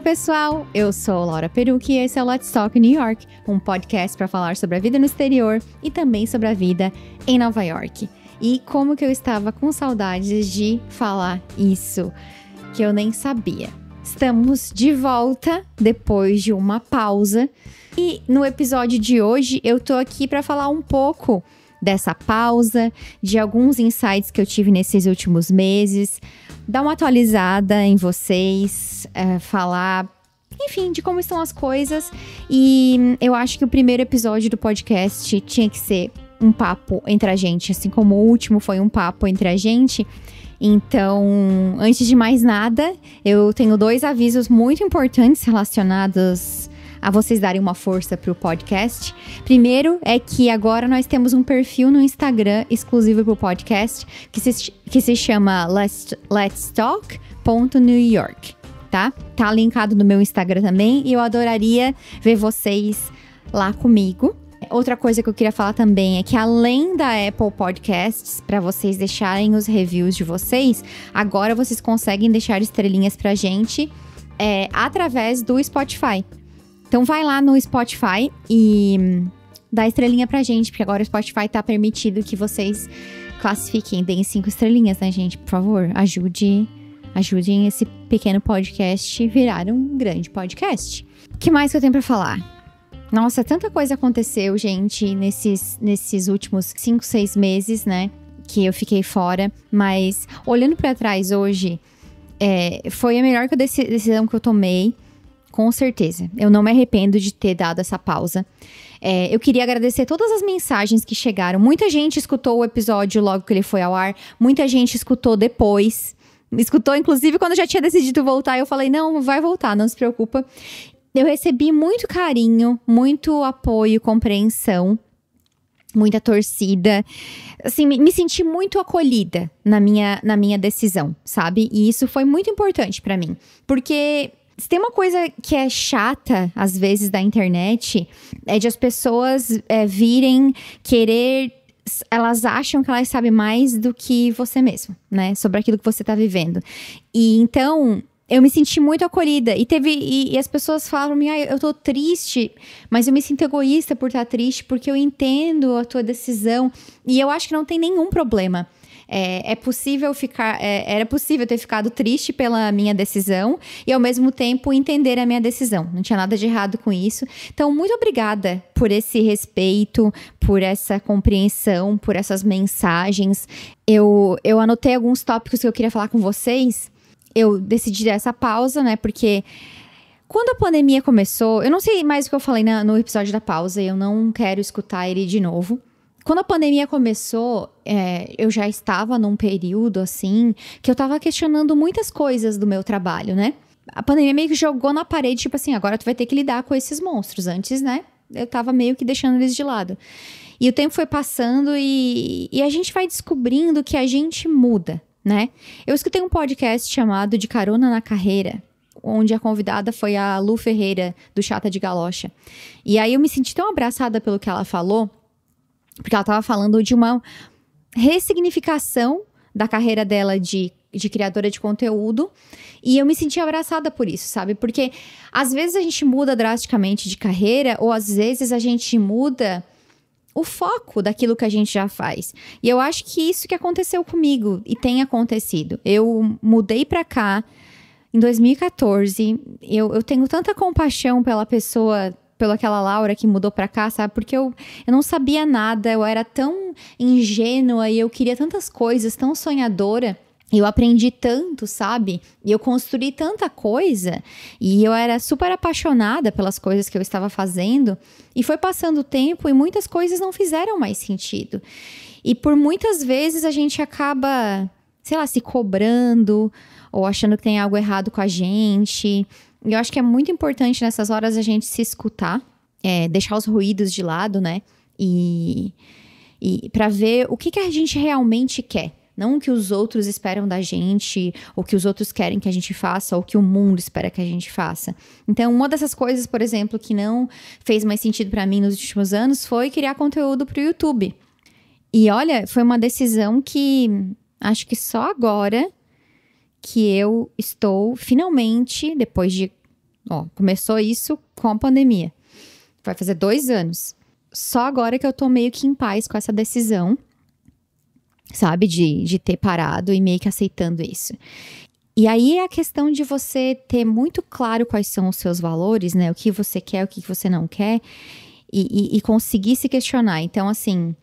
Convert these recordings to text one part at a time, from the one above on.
pessoal! Eu sou Laura Perucchi e esse é o Let's Talk New York, um podcast para falar sobre a vida no exterior e também sobre a vida em Nova York. E como que eu estava com saudades de falar isso, que eu nem sabia. Estamos de volta depois de uma pausa. E no episódio de hoje eu tô aqui para falar um pouco dessa pausa, de alguns insights que eu tive nesses últimos meses, dar uma atualizada em vocês, é, falar enfim, de como estão as coisas. E eu acho que o primeiro episódio do podcast tinha que ser um papo entre a gente, assim como o último foi um papo entre a gente. Então, antes de mais nada, eu tenho dois avisos muito importantes relacionados a vocês darem uma força para o podcast. Primeiro é que agora nós temos um perfil no Instagram exclusivo para o podcast que se, que se chama Let's, Let's Talk. New York, tá? Tá linkado no meu Instagram também e eu adoraria ver vocês lá comigo. Outra coisa que eu queria falar também é que além da Apple Podcasts, para vocês deixarem os reviews de vocês, agora vocês conseguem deixar estrelinhas pra gente é, através do Spotify. Então vai lá no Spotify e hum, dá estrelinha pra gente, porque agora o Spotify tá permitido que vocês classifiquem, deem cinco estrelinhas, né, gente? Por favor, ajude, ajudem esse pequeno podcast virar um grande podcast. O que mais que eu tenho para falar? Nossa, tanta coisa aconteceu, gente, nesses, nesses últimos cinco, seis meses, né? Que eu fiquei fora. Mas olhando para trás hoje, é, foi a melhor decisão que eu tomei. Com certeza. Eu não me arrependo de ter dado essa pausa. É, eu queria agradecer todas as mensagens que chegaram. Muita gente escutou o episódio logo que ele foi ao ar, muita gente escutou depois. Escutou, inclusive, quando eu já tinha decidido voltar, eu falei: não, vai voltar, não se preocupa. Eu recebi muito carinho, muito apoio, compreensão muita torcida. Assim, me, senti muito acolhida na minha, na minha decisão, sabe? E isso foi muito importante para mim, porque se tem uma coisa que é chata, às vezes, da internet, é de as pessoas é, virem querer elas acham que elas sabem mais do que você mesmo, né? Sobre aquilo que você está vivendo. E então, eu me senti muito acolhida. E teve. E, e as pessoas falaram me ah, eu tô triste, mas eu me sinto egoísta por estar tá triste, porque eu entendo a tua decisão. E eu acho que não tem nenhum problema é, é possível ficar, é, era possível ter ficado triste pela minha decisão e ao mesmo tempo entender a minha decisão. Não tinha nada de errado com isso. Então, muito obrigada por esse respeito, por essa compreensão, por essas mensagens. Eu, eu anotei alguns tópicos que eu queria falar com vocês. Eu decidi essa pausa, né? Porque quando a pandemia começou, eu não sei mais o que eu falei na, no episódio da pausa, eu não quero escutar ele de novo quando a pandemia começou, é, eu já estava num período assim que eu estava questionando muitas coisas do meu trabalho, né? A pandemia meio que jogou na parede, tipo assim, agora tu vai ter que lidar com esses monstros. Antes, né? Eu estava meio que deixando eles de lado. E o tempo foi passando e, e a gente vai descobrindo que a gente muda, né? Eu escutei um podcast chamado De Carona na Carreira, onde a convidada foi a Lu Ferreira, do Chata de Galocha. E aí eu me senti tão abraçada pelo que ela falou porque ela estava falando de uma ressignificação da carreira dela de, de criadora de conteúdo. E eu me senti abraçada por isso, sabe? Porque às vezes a gente muda drasticamente de carreira, ou às vezes a gente muda o foco daquilo que a gente já faz. E eu acho que isso que aconteceu comigo e tem acontecido. Eu mudei para cá em 2014. Eu, eu tenho tanta compaixão pela pessoa pela aquela Laura que mudou pra cá, sabe? Porque eu, eu não sabia nada, eu era tão ingênua e eu queria tantas coisas, tão sonhadora eu aprendi tanto, sabe? E eu construí tanta coisa e eu era super apaixonada pelas coisas que eu estava fazendo e foi passando o tempo e muitas coisas não fizeram mais sentido. E por muitas vezes a gente acaba, sei lá, se cobrando ou achando que tem algo errado com a gente e eu acho que é muito importante nessas horas a gente se escutar, é, deixar os ruídos de lado, né? E, e para ver o que, que a gente realmente quer. Não o que os outros esperam da gente, ou que os outros querem que a gente faça, ou o que o mundo espera que a gente faça. Então, uma dessas coisas, por exemplo, que não fez mais sentido para mim nos últimos anos foi criar conteúdo para o YouTube. E olha, foi uma decisão que acho que só agora que eu estou finalmente, depois de. Ó, começou isso com a pandemia. Vai fazer dois anos. Só agora que eu tô meio que em paz com essa decisão, sabe? De, de ter parado e meio que aceitando isso. E aí é a questão de você ter muito claro quais são os seus valores, né? O que você quer, o que você não quer, e, e, e conseguir se questionar. Então, assim,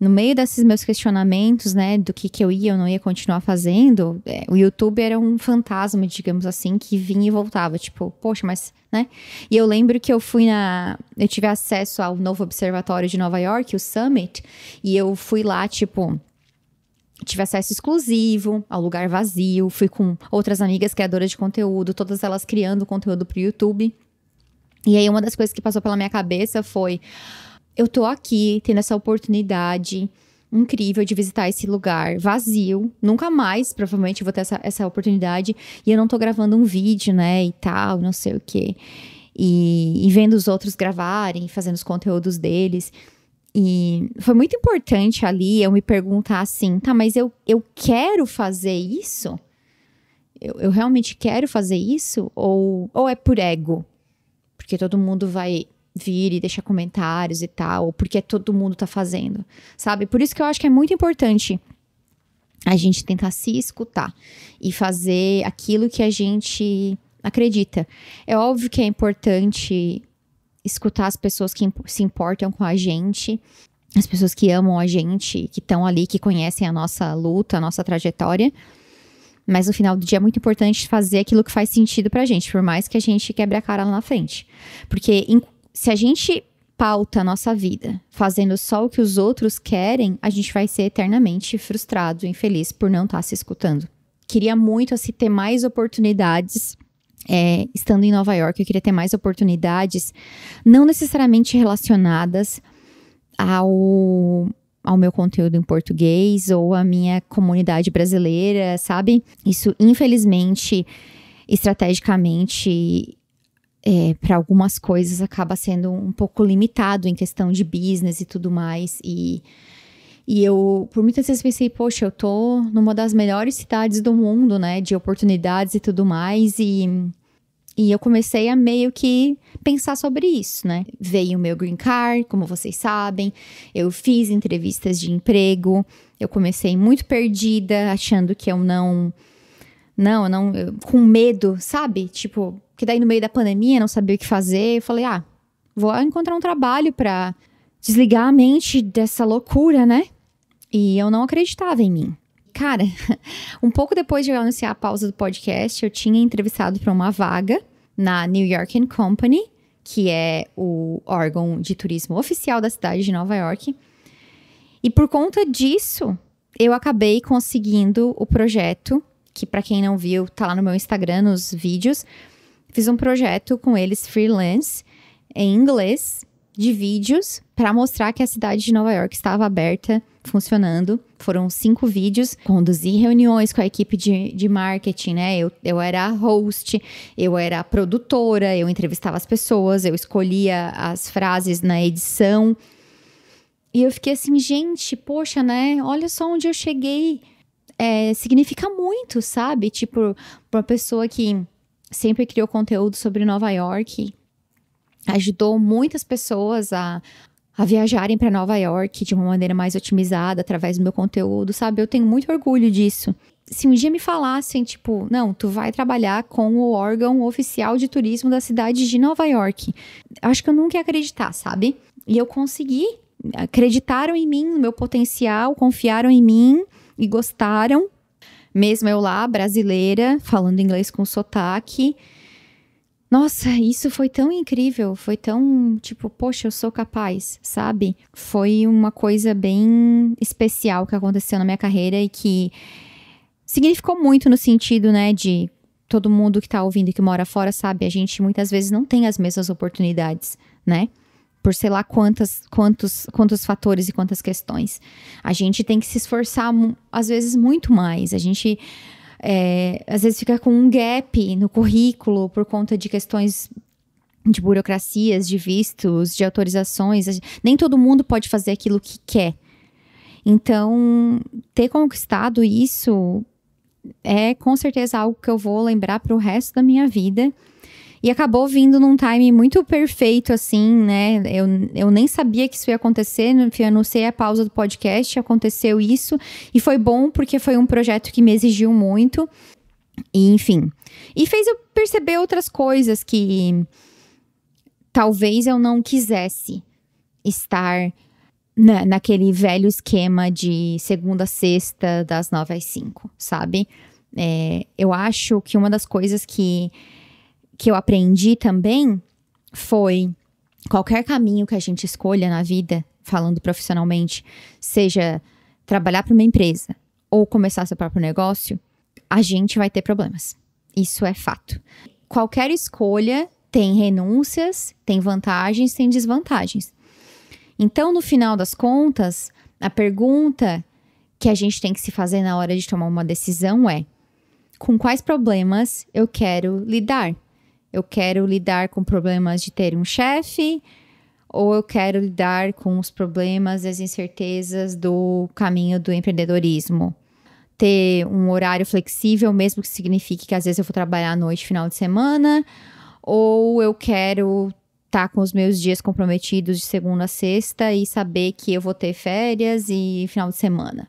no meio desses meus questionamentos, né, do que, que eu ia ou não ia continuar fazendo, é, o YouTube era um fantasma, digamos assim, que vinha e voltava. Tipo, poxa, mas, né? E eu lembro que eu fui na. Eu tive acesso ao novo observatório de Nova York, o Summit, e eu fui lá, tipo tive acesso exclusivo ao lugar vazio, fui com outras amigas criadoras de conteúdo, todas elas criando conteúdo para o YouTube. E aí uma das coisas que passou pela minha cabeça foi eu tô aqui tendo essa oportunidade incrível de visitar esse lugar vazio. Nunca mais, provavelmente, vou ter essa, essa oportunidade. E eu não tô gravando um vídeo, né? E tal, não sei o quê. E, e vendo os outros gravarem, fazendo os conteúdos deles. E foi muito importante ali eu me perguntar assim, tá, mas eu, eu quero fazer isso? Eu, eu realmente quero fazer isso? Ou, ou é por ego? Porque todo mundo vai vir e deixar comentários e tal, porque todo mundo tá fazendo, sabe? Por isso que eu acho que é muito importante a gente tentar se escutar e fazer aquilo que a gente acredita. É óbvio que é importante escutar as pessoas que se importam com a gente, as pessoas que amam a gente, que estão ali, que conhecem a nossa luta, a nossa trajetória. Mas no final do dia é muito importante fazer aquilo que faz sentido pra gente, por mais que a gente quebre a cara lá na frente. Porque se a gente pauta a nossa vida fazendo só o que os outros querem, a gente vai ser eternamente frustrado, infeliz por não estar tá se escutando. Queria muito assim ter mais oportunidades é, estando em Nova York, eu queria ter mais oportunidades, não necessariamente relacionadas ao, ao meu conteúdo em português ou à minha comunidade brasileira, sabe? Isso, infelizmente, estrategicamente é, para algumas coisas acaba sendo um pouco limitado em questão de business e tudo mais. E, e eu, por muitas vezes, pensei, poxa, eu tô numa das melhores cidades do mundo, né? De oportunidades e tudo mais. E, e eu comecei a meio que pensar sobre isso, né? Veio o meu green card, como vocês sabem. Eu fiz entrevistas de emprego. Eu comecei muito perdida, achando que eu não não, eu não, eu, com medo, sabe? Tipo, que daí no meio da pandemia não sabia o que fazer, eu falei, ah, vou encontrar um trabalho para desligar a mente dessa loucura, né? E eu não acreditava em mim. Cara, um pouco depois de eu anunciar a pausa do podcast, eu tinha entrevistado para uma vaga na New York Company, que é o órgão de turismo oficial da cidade de Nova York. E por conta disso, eu acabei conseguindo o projeto que para quem não viu, tá lá no meu Instagram, nos vídeos. Fiz um projeto com eles freelance em inglês de vídeos para mostrar que a cidade de Nova York estava aberta, funcionando. Foram cinco vídeos, conduzi reuniões com a equipe de, de marketing, né? Eu, eu era host, eu era produtora, eu entrevistava as pessoas, eu escolhia as frases na edição. E eu fiquei assim, gente, poxa, né? Olha só onde eu cheguei é, significa muito, sabe? Tipo, pra uma pessoa que sempre criou conteúdo sobre Nova York, ajudou muitas pessoas a, a viajarem para Nova York de uma maneira mais otimizada através do meu conteúdo, sabe? Eu tenho muito orgulho disso. Se um dia me falassem, tipo, não, tu vai trabalhar com o órgão oficial de turismo da cidade de Nova York, acho que eu nunca ia acreditar, sabe? E eu consegui. Acreditaram em mim, no meu potencial, confiaram em mim e gostaram. Mesmo eu lá, brasileira, falando inglês com sotaque. Nossa, isso foi tão incrível, foi tão tipo, poxa, eu sou capaz, sabe? Foi uma coisa bem especial que aconteceu na minha carreira e que significou muito no sentido, né, de todo mundo que tá ouvindo e que mora fora sabe, a gente muitas vezes não tem as mesmas oportunidades, né? por sei lá quantas, quantos, quantos fatores e quantas questões. A gente tem que se esforçar, às vezes, muito mais. A gente. É, às vezes fica com um gap no currículo por conta de questões de burocracias, de vistos, de autorizações. Nem todo mundo pode fazer aquilo que quer. Então, ter conquistado isso é com certeza algo que eu vou lembrar para o resto da minha vida e acabou vindo num time muito perfeito, assim, né? Eu, eu nem sabia que isso ia acontecer, né, anunciei a pausa do podcast, aconteceu isso. E foi bom porque foi um projeto que me exigiu muito. E, enfim. E fez eu perceber outras coisas que talvez eu não quisesse estar na, naquele velho esquema de segunda a sexta, das nove às cinco, sabe? É, eu acho que uma das coisas que que eu aprendi também foi qualquer caminho que a gente escolha na vida, falando profissionalmente, seja trabalhar para uma empresa ou começar seu próprio negócio, a gente vai ter problemas. Isso é fato. Qualquer escolha tem renúncias, tem vantagens, tem desvantagens. Então, no final das contas, a pergunta que a gente tem que se fazer na hora de tomar uma decisão é: com quais problemas eu quero lidar? Eu quero lidar com problemas de ter um chefe, ou eu quero lidar com os problemas e as incertezas do caminho do empreendedorismo. Ter um horário flexível, mesmo que signifique que às vezes eu vou trabalhar à noite, final de semana, ou eu quero estar tá com os meus dias comprometidos de segunda a sexta e saber que eu vou ter férias e final de semana.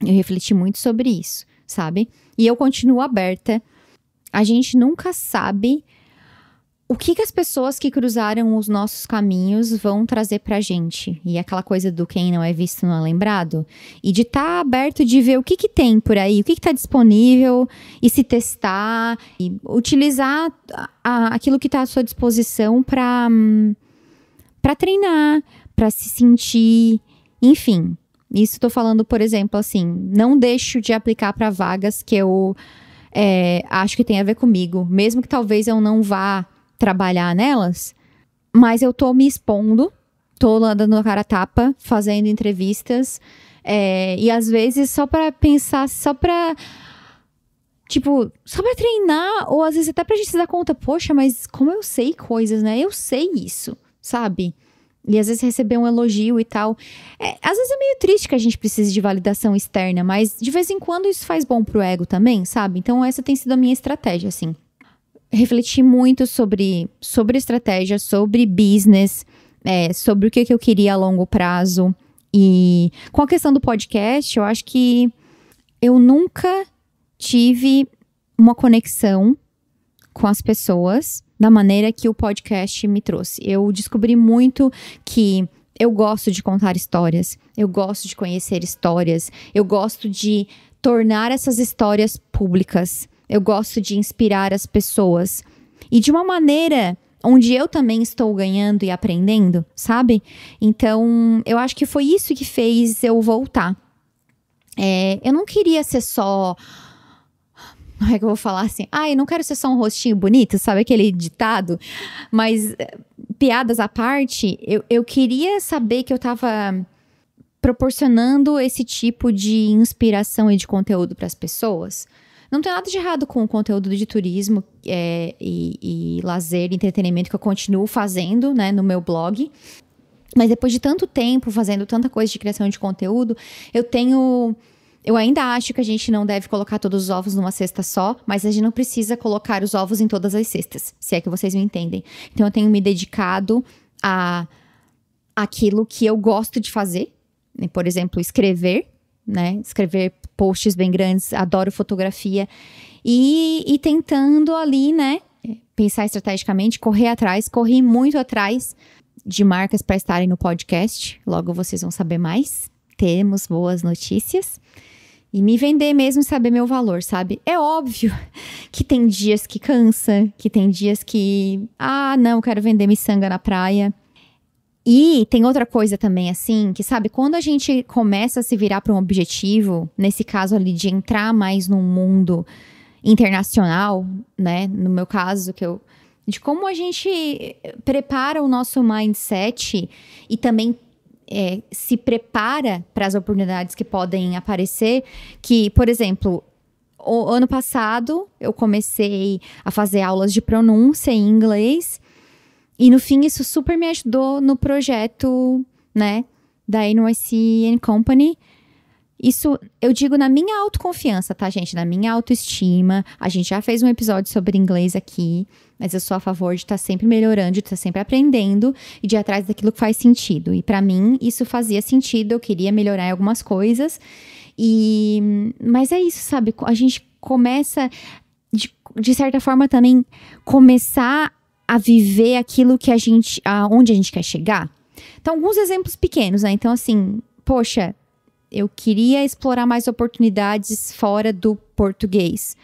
Eu refleti muito sobre isso, sabe? E eu continuo aberta. A gente nunca sabe o que, que as pessoas que cruzaram os nossos caminhos vão trazer pra gente? E aquela coisa do quem não é visto não é lembrado. E de estar tá aberto de ver o que, que tem por aí, o que está disponível, e se testar, e utilizar a, aquilo que está à sua disposição para para treinar, para se sentir, enfim. Isso estou falando, por exemplo, assim, não deixo de aplicar para vagas que eu é, acho que tem a ver comigo, mesmo que talvez eu não vá trabalhar nelas, mas eu tô me expondo, tô andando na cara tapa, fazendo entrevistas, é, e às vezes só para pensar, só para tipo, só pra treinar, ou às vezes até pra gente se dar conta, poxa, mas como eu sei coisas, né? Eu sei isso, sabe? E às vezes receber um elogio e tal. É, às vezes é meio triste que a gente precise de validação externa, mas de vez em quando isso faz bom pro ego também, sabe? Então essa tem sido a minha estratégia, assim refleti muito sobre, sobre estratégia, sobre business, é, sobre o que, que eu queria a longo prazo. E com a questão do podcast, eu acho que eu nunca tive uma conexão com as pessoas da maneira que o podcast me trouxe. Eu descobri muito que eu gosto de contar histórias, eu gosto de conhecer histórias, eu gosto de tornar essas histórias públicas eu gosto de inspirar as pessoas. E de uma maneira onde eu também estou ganhando e aprendendo, sabe? Então, eu acho que foi isso que fez eu voltar. É, eu não queria ser só. Como é que eu vou falar assim? Ah, eu não quero ser só um rostinho bonito, sabe aquele ditado? Mas, eh, piadas à parte, eu, eu queria saber que eu estava proporcionando esse tipo de inspiração e de conteúdo para as pessoas. Não tem nada de errado com o conteúdo de turismo é, e, e lazer, entretenimento que eu continuo fazendo, né, no meu blog. Mas depois de tanto tempo fazendo tanta coisa de criação de conteúdo, eu tenho eu ainda acho que a gente não deve colocar todos os ovos numa cesta só, mas a gente não precisa colocar os ovos em todas as cestas, se é que vocês me entendem. Então eu tenho me dedicado a aquilo que eu gosto de fazer, né? por exemplo, escrever, né? Escrever posts bem grandes, adoro fotografia. E, e tentando ali, né, pensar estrategicamente, correr atrás, corri muito atrás de marcas para estarem no podcast. Logo vocês vão saber mais. Temos boas notícias. E me vender mesmo e saber meu valor, sabe? É óbvio que tem dias que cansa, que tem dias que, ah, não, quero vender miçanga na praia. E tem outra coisa também, assim, que sabe, quando a gente começa a se virar para um objetivo, nesse caso ali de entrar mais num mundo internacional, né? No meu caso, que eu. De como a gente prepara o nosso mindset e também é, se prepara para as oportunidades que podem aparecer. Que, por exemplo, o ano passado eu comecei a fazer aulas de pronúncia em inglês e no fim, isso super me ajudou no projeto, né, da NYC Company. Isso eu digo na minha autoconfiança, tá, gente? Na minha autoestima. A gente já fez um episódio sobre inglês aqui, mas eu sou a favor de estar tá sempre melhorando, de estar tá sempre aprendendo e de ir atrás daquilo que faz sentido. E para mim, isso fazia sentido, eu queria melhorar em algumas coisas. E mas é isso, sabe? A gente começa de, de certa forma também começar a viver aquilo que a gente, aonde a gente quer chegar. Então, alguns exemplos pequenos, né? Então, assim, poxa, eu queria explorar mais oportunidades fora do português.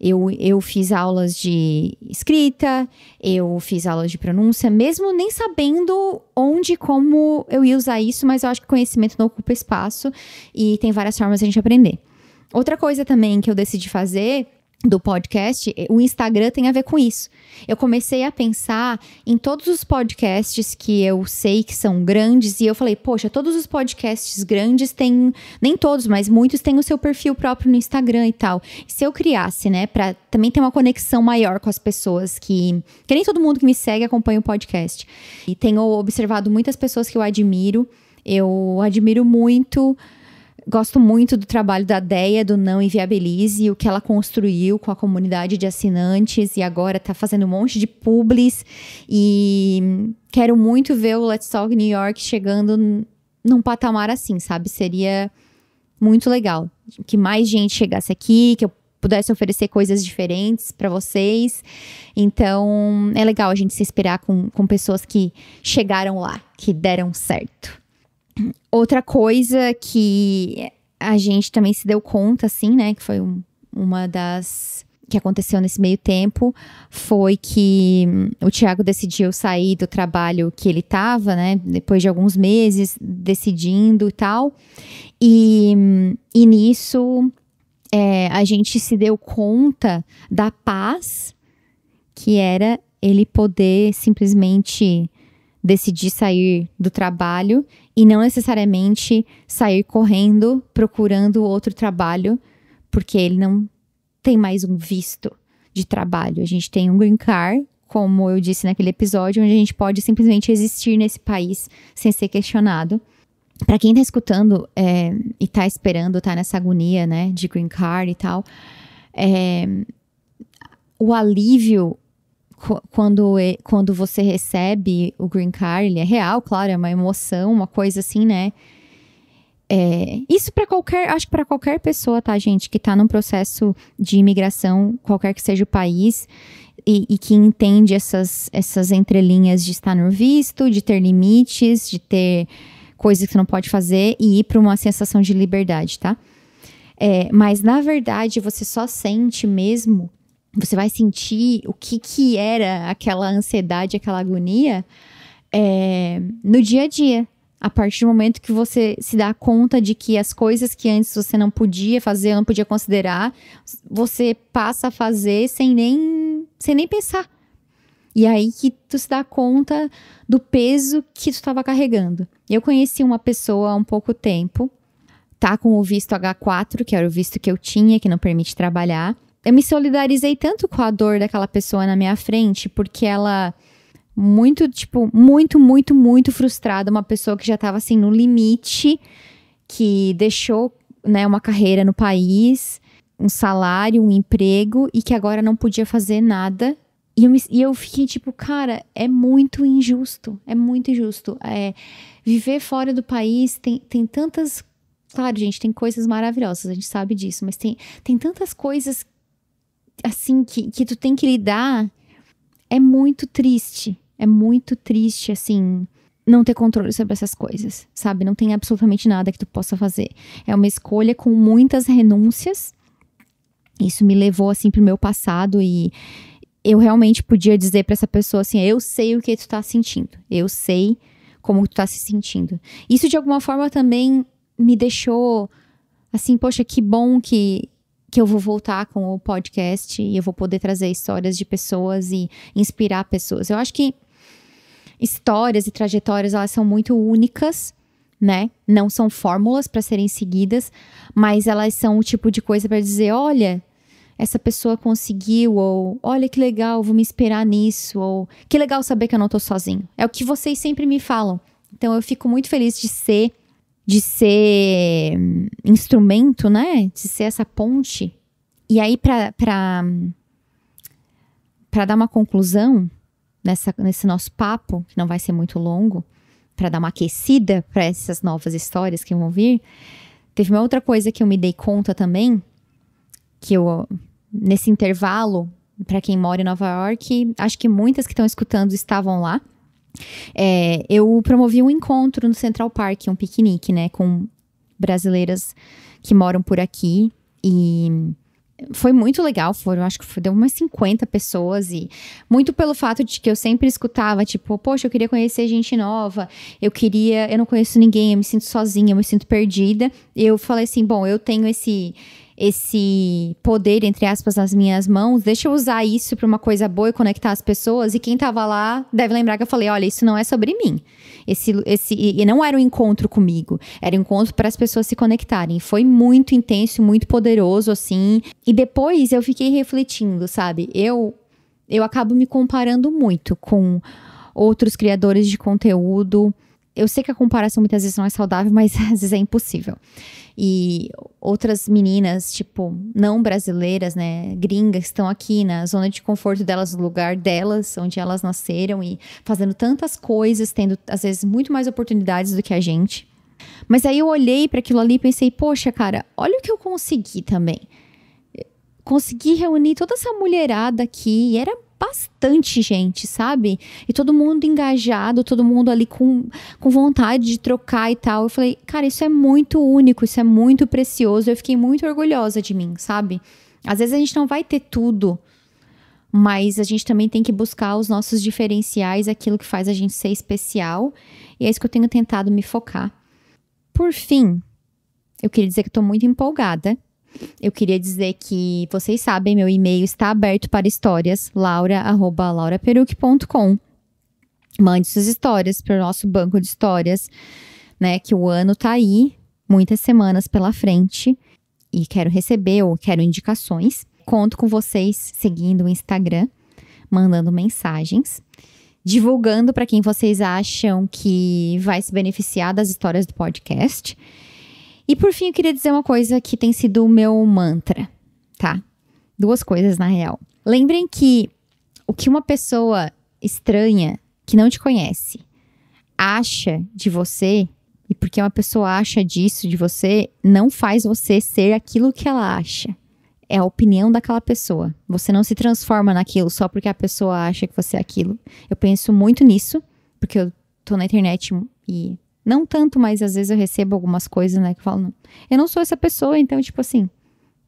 Eu, eu fiz aulas de escrita, eu fiz aulas de pronúncia, mesmo nem sabendo onde como eu ia usar isso, mas eu acho que conhecimento não ocupa espaço e tem várias formas de a gente aprender. Outra coisa também que eu decidi fazer do podcast, eh, o Instagram tem a ver com isso. Eu comecei a pensar em todos os podcasts que eu sei que são grandes e eu falei, poxa, todos os podcasts grandes têm, nem todos, mas muitos têm o seu perfil próprio no Instagram e tal. se eu criasse, né, para também ter uma conexão maior com as pessoas que, que nem todo mundo que me segue acompanha o podcast. E tenho observado muitas pessoas que eu admiro, eu admiro muito Gosto muito do trabalho da DEA, do Não Inviabilize, o que ela construiu com a comunidade de assinantes e agora está fazendo um monte de publis. E quero muito ver o Let's Talk New York chegando num patamar assim, sabe? Seria muito legal que mais gente chegasse aqui, que eu pudesse oferecer coisas diferentes para vocês. Então, é legal a gente se inspirar com, com pessoas que chegaram lá, que deram certo. Outra coisa que a gente também se deu conta, assim, né, que foi um, uma das que aconteceu nesse meio tempo foi que hum, o Tiago decidiu sair do trabalho que ele estava, né? Depois de alguns meses decidindo e tal. E, hum, e nisso é, a gente se deu conta da paz que era ele poder simplesmente decidir sair do trabalho e não necessariamente sair correndo procurando outro trabalho, porque ele não tem mais um visto de trabalho. A gente tem um green card, como eu disse naquele episódio, onde a gente pode simplesmente existir nesse país sem ser questionado. Para quem tá escutando é, e tá esperando, tá nessa agonia, né, de green card e tal, é, o alívio quando, quando você recebe o green card, ele é real, claro, é uma emoção, uma coisa assim, né? É, isso para qualquer, acho que para qualquer pessoa, tá, gente, que tá num processo de imigração, qualquer que seja o país, e, e, que entende essas, essas entrelinhas de estar no visto, de ter limites, de ter coisas que você não pode fazer e ir para uma sensação de liberdade, tá? É, mas na verdade você só sente mesmo você vai sentir o que, que era aquela ansiedade, aquela agonia é, no dia a dia. A partir do momento que você se dá conta de que as coisas que antes você não podia fazer, não podia considerar, você passa a fazer sem nem, sem nem pensar. E é aí que tu se dá conta do peso que tu estava carregando. Eu conheci uma pessoa há um pouco tempo, tá com o visto H4, que era o visto que eu tinha, que não permite trabalhar eu me solidarizei tanto com a dor daquela pessoa na minha frente, porque ela muito, tipo, muito, muito, muito frustrada, uma pessoa que já estava assim no limite, que deixou, né, uma carreira no país, um salário, um emprego e que agora não podia fazer nada. E eu, me, e eu fiquei tipo, cara, é muito injusto, é muito injusto. É, viver fora do país tem, tem tantas. Claro, gente, tem coisas maravilhosas, a gente sabe disso, mas tem, tem tantas coisas assim que, que tu tem que lidar é muito triste. É muito triste, assim, não ter controle sobre essas coisas, sabe? Não tem absolutamente nada que tu possa fazer. É uma escolha com muitas renúncias. Isso me levou, assim, pro meu passado e eu realmente podia dizer para essa pessoa assim: eu sei o que tu tá sentindo. Eu sei como tu tá se sentindo. Isso, de alguma forma, também me deixou assim, poxa, que bom que que eu vou voltar com o podcast e eu vou poder trazer histórias de pessoas e inspirar pessoas. Eu acho que histórias e trajetórias elas são muito únicas, né? Não são fórmulas para serem seguidas, mas elas são o tipo de coisa para dizer, olha, essa pessoa conseguiu, ou olha que legal, vou me inspirar nisso, ou que legal saber que eu não estou sozinho. É o que vocês sempre me falam. Então eu fico muito feliz de ser de ser hum, instrumento, né? De ser essa ponte. E aí, para dar uma conclusão nessa, nesse nosso papo, que não vai ser muito longo, para dar uma aquecida para essas novas histórias que vão vir, teve uma outra coisa que eu me dei conta também, que eu, nesse intervalo, para quem mora em Nova York, acho que muitas que estão escutando estavam lá. É, eu promovi um encontro no Central Park, um piquenique, né, com brasileiras que moram por aqui e foi muito legal, foram, acho que foi, deu umas 50 pessoas e muito pelo fato de que eu sempre escutava, tipo, poxa, eu queria conhecer gente nova, eu queria, eu não conheço ninguém, eu me sinto sozinha, eu me sinto perdida. E eu falei assim, bom, eu tenho esse esse poder, entre aspas, nas minhas mãos, deixa eu usar isso para uma coisa boa e conectar as pessoas. E quem estava lá deve lembrar que eu falei: olha, isso não é sobre mim. Esse, esse, e não era um encontro comigo, era um encontro para as pessoas se conectarem. Foi muito intenso, muito poderoso, assim. E depois eu fiquei refletindo, sabe? Eu, eu acabo me comparando muito com outros criadores de conteúdo eu sei que a comparação muitas vezes não é saudável, mas às vezes é impossível. E outras meninas, tipo, não brasileiras, né, gringas, estão aqui na zona de conforto delas, no lugar delas, onde elas nasceram e fazendo tantas coisas, tendo às vezes muito mais oportunidades do que a gente. Mas aí eu olhei para aquilo ali e pensei, poxa, cara, olha o que eu consegui também. Consegui reunir toda essa mulherada aqui e era bastante gente, sabe? E todo mundo engajado, todo mundo ali com, com vontade de trocar e tal. Eu falei, cara, isso é muito único, isso é muito precioso. Eu fiquei muito orgulhosa de mim, sabe? Às vezes a gente não vai ter tudo, mas a gente também tem que buscar os nossos diferenciais, aquilo que faz a gente ser especial. E é isso que eu tenho tentado me focar. Por fim, eu queria dizer que estou muito empolgada eu queria dizer que vocês sabem, meu e-mail está aberto para histórias, laura.lauraperuc.com. Mande suas histórias para o nosso banco de histórias, né? Que o ano tá aí, muitas semanas pela frente. E quero receber ou quero indicações. Conto com vocês seguindo o Instagram, mandando mensagens divulgando para quem vocês acham que vai se beneficiar das histórias do podcast. E por fim, eu queria dizer uma coisa que tem sido o meu mantra, tá? Duas coisas, na real. Lembrem que o que uma pessoa estranha, que não te conhece, acha de você, e porque uma pessoa acha disso de você, não faz você ser aquilo que ela acha. É a opinião daquela pessoa. Você não se transforma naquilo só porque a pessoa acha que você é aquilo. Eu penso muito nisso, porque eu tô na internet e não tanto, mas às vezes eu recebo algumas coisas, né? Que eu falo, não, eu não sou essa pessoa, então, tipo assim,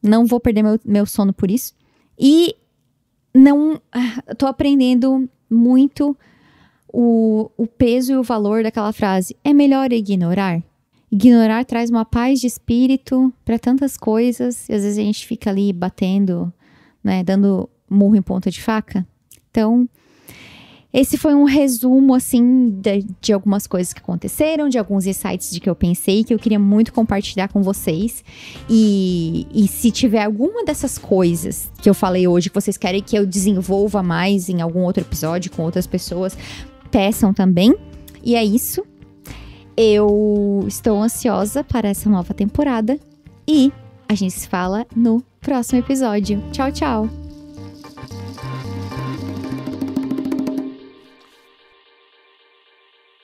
não vou perder meu, meu sono por isso. E não. Ah, tô aprendendo muito o, o peso e o valor daquela frase. É melhor ignorar? Ignorar traz uma paz de espírito para tantas coisas, e às vezes a gente fica ali batendo, né? Dando murro em ponta de faca. Então, esse foi um resumo, assim, de, de, algumas coisas que aconteceram, de alguns insights de que eu pensei, que eu queria muito compartilhar com vocês. E, e se tiver alguma dessas coisas que eu falei hoje, que vocês querem que eu desenvolva mais em algum outro episódio com outras pessoas, peçam também. E é isso. Eu estou ansiosa para essa nova temporada e a gente se fala no próximo episódio. Tchau, tchau!